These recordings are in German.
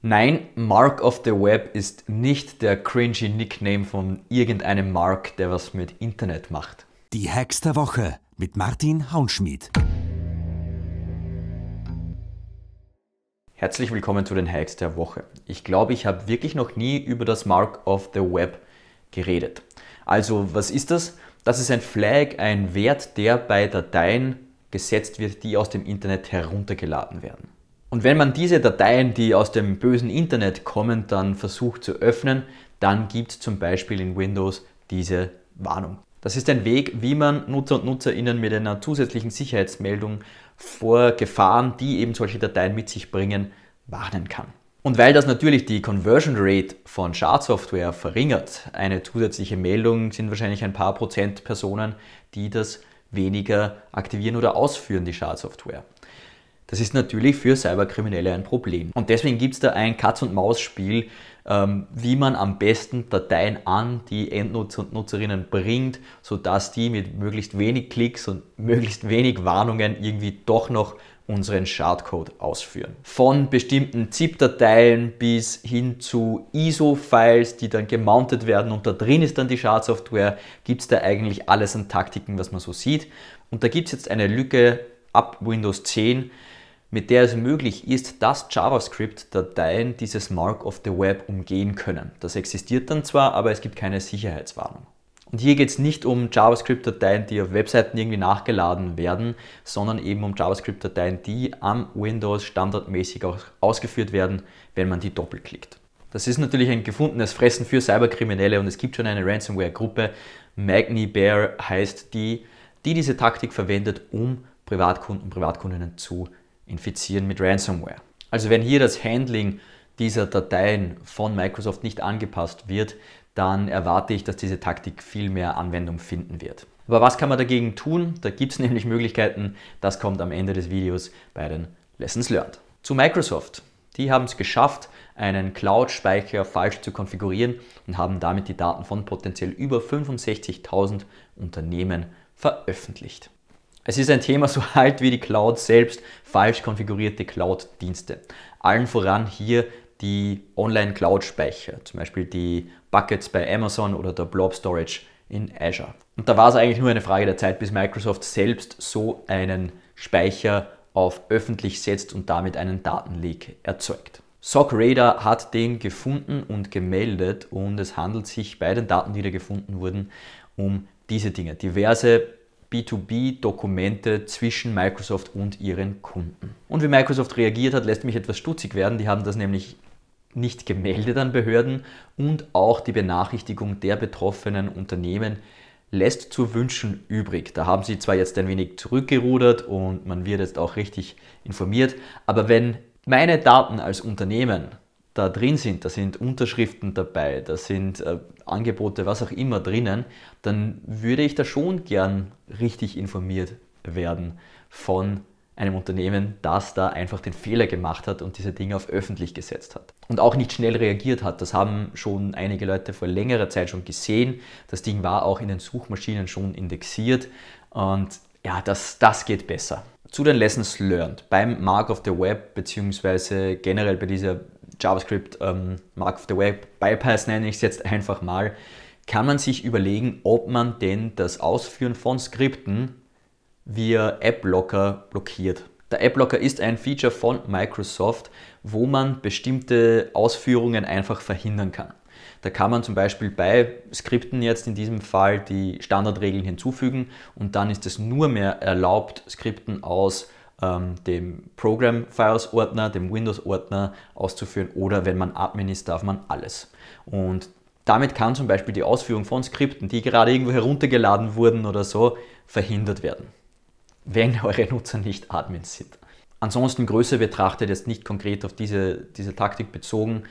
Nein, Mark of the Web ist nicht der cringy Nickname von irgendeinem Mark, der was mit Internet macht. Die Hacks der Woche mit Martin Haunschmidt. Herzlich willkommen zu den Hacks der Woche. Ich glaube, ich habe wirklich noch nie über das Mark of the Web geredet. Also, was ist das? Das ist ein Flag, ein Wert, der bei Dateien gesetzt wird, die aus dem Internet heruntergeladen werden. Und wenn man diese Dateien, die aus dem bösen Internet kommen, dann versucht zu öffnen, dann gibt es zum Beispiel in Windows diese Warnung. Das ist ein Weg, wie man Nutzer und Nutzerinnen mit einer zusätzlichen Sicherheitsmeldung vor Gefahren, die eben solche Dateien mit sich bringen, warnen kann. Und weil das natürlich die Conversion Rate von Schadsoftware verringert, eine zusätzliche Meldung sind wahrscheinlich ein paar Prozent Personen, die das weniger aktivieren oder ausführen, die Schadsoftware. Das ist natürlich für Cyberkriminelle ein Problem. Und deswegen gibt es da ein Katz-und-Maus-Spiel, ähm, wie man am besten Dateien an die Endnutzer und Nutzerinnen bringt, sodass die mit möglichst wenig Klicks und möglichst wenig Warnungen irgendwie doch noch unseren Schadcode ausführen. Von bestimmten ZIP-Dateien bis hin zu ISO-Files, die dann gemountet werden und da drin ist dann die Schadsoftware, gibt es da eigentlich alles an Taktiken, was man so sieht. Und da gibt es jetzt eine Lücke ab Windows 10, mit der es möglich ist, dass JavaScript-Dateien dieses Mark of the Web umgehen können. Das existiert dann zwar, aber es gibt keine Sicherheitswarnung. Und hier geht es nicht um JavaScript-Dateien, die auf Webseiten irgendwie nachgeladen werden, sondern eben um JavaScript-Dateien, die am Windows standardmäßig auch ausgeführt werden, wenn man die doppelklickt. Das ist natürlich ein gefundenes Fressen für Cyberkriminelle und es gibt schon eine Ransomware-Gruppe, Magni Bear heißt die, die diese Taktik verwendet, um Privatkunden, Privatkundinnen zu infizieren mit Ransomware. Also wenn hier das Handling dieser Dateien von Microsoft nicht angepasst wird, dann erwarte ich, dass diese Taktik viel mehr Anwendung finden wird. Aber was kann man dagegen tun? Da gibt es nämlich Möglichkeiten. Das kommt am Ende des Videos bei den Lessons Learned. Zu Microsoft. Die haben es geschafft, einen Cloud-Speicher falsch zu konfigurieren und haben damit die Daten von potenziell über 65.000 Unternehmen veröffentlicht. Es ist ein Thema so alt wie die Cloud selbst, falsch konfigurierte Cloud-Dienste. Allen voran hier die Online-Cloud-Speicher, zum Beispiel die Buckets bei Amazon oder der Blob Storage in Azure. Und da war es eigentlich nur eine Frage der Zeit, bis Microsoft selbst so einen Speicher auf öffentlich setzt und damit einen Datenleak erzeugt. SOC hat den gefunden und gemeldet und es handelt sich bei den Daten, die da gefunden wurden, um diese Dinge. Diverse B2B-Dokumente zwischen Microsoft und ihren Kunden. Und wie Microsoft reagiert hat, lässt mich etwas stutzig werden. Die haben das nämlich nicht gemeldet an Behörden und auch die Benachrichtigung der betroffenen Unternehmen lässt zu wünschen übrig. Da haben sie zwar jetzt ein wenig zurückgerudert und man wird jetzt auch richtig informiert, aber wenn meine Daten als Unternehmen da drin sind, da sind Unterschriften dabei, da sind äh, Angebote, was auch immer drinnen, dann würde ich da schon gern richtig informiert werden von einem Unternehmen, das da einfach den Fehler gemacht hat und diese Dinge auf öffentlich gesetzt hat. Und auch nicht schnell reagiert hat. Das haben schon einige Leute vor längerer Zeit schon gesehen. Das Ding war auch in den Suchmaschinen schon indexiert. Und ja, das, das geht besser. Zu den Lessons Learned. Beim Mark of the Web bzw. generell bei dieser JavaScript ähm, Mark of the Web Bypass nenne ich es jetzt einfach mal, kann man sich überlegen, ob man denn das Ausführen von Skripten via AppLocker blockiert. Der AppLocker ist ein Feature von Microsoft, wo man bestimmte Ausführungen einfach verhindern kann. Da kann man zum Beispiel bei Skripten jetzt in diesem Fall die Standardregeln hinzufügen und dann ist es nur mehr erlaubt, Skripten aus ähm, dem Program Files Ordner, dem Windows Ordner auszuführen oder wenn man Admin ist, darf man alles. Und damit kann zum Beispiel die Ausführung von Skripten, die gerade irgendwo heruntergeladen wurden oder so, verhindert werden, wenn eure Nutzer nicht Admins sind. Ansonsten Größe betrachtet, jetzt nicht konkret auf diese, diese Taktik bezogen,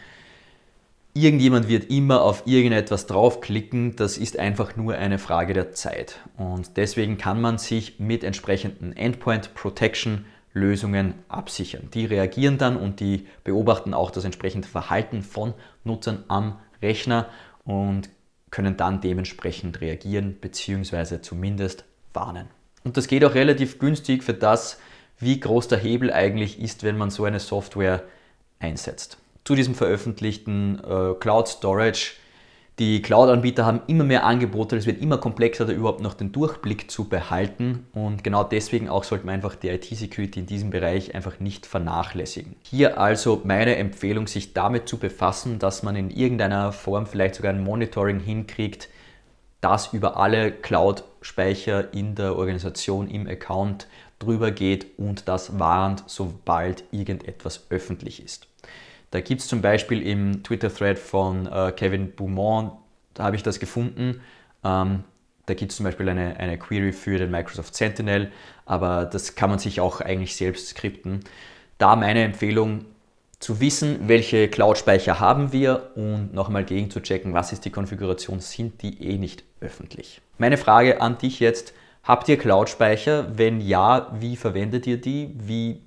Irgendjemand wird immer auf irgendetwas draufklicken, das ist einfach nur eine Frage der Zeit. Und deswegen kann man sich mit entsprechenden Endpoint Protection Lösungen absichern. Die reagieren dann und die beobachten auch das entsprechende Verhalten von Nutzern am Rechner und können dann dementsprechend reagieren bzw. zumindest warnen. Und das geht auch relativ günstig für das, wie groß der Hebel eigentlich ist, wenn man so eine Software einsetzt zu diesem veröffentlichten äh, Cloud Storage. Die Cloud-Anbieter haben immer mehr Angebote, es wird immer komplexer, da überhaupt noch den Durchblick zu behalten. Und genau deswegen auch sollte man einfach die IT-Security in diesem Bereich einfach nicht vernachlässigen. Hier also meine Empfehlung, sich damit zu befassen, dass man in irgendeiner Form vielleicht sogar ein Monitoring hinkriegt, das über alle Cloud-Speicher in der Organisation, im Account drüber geht und das warnt, sobald irgendetwas öffentlich ist. Da gibt es zum Beispiel im Twitter-Thread von äh, Kevin Beaumont, da habe ich das gefunden. Ähm, da gibt es zum Beispiel eine, eine Query für den Microsoft Sentinel, aber das kann man sich auch eigentlich selbst skripten. Da meine Empfehlung zu wissen, welche Cloud-Speicher haben wir und nochmal gegen zu checken, was ist die Konfiguration, sind die eh nicht öffentlich. Meine Frage an dich jetzt, habt ihr Cloud-Speicher? Wenn ja, wie verwendet ihr die? Wie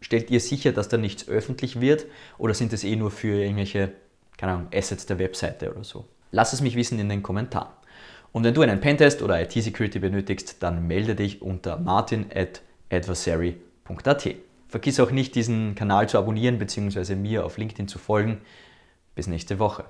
stellt ihr sicher, dass da nichts öffentlich wird oder sind es eh nur für irgendwelche, keine Ahnung, Assets der Webseite oder so? Lass es mich wissen in den Kommentaren. Und wenn du einen Pentest oder IT-Security benötigst, dann melde dich unter martin.adversary.at. Vergiss auch nicht, diesen Kanal zu abonnieren bzw. mir auf LinkedIn zu folgen. Bis nächste Woche.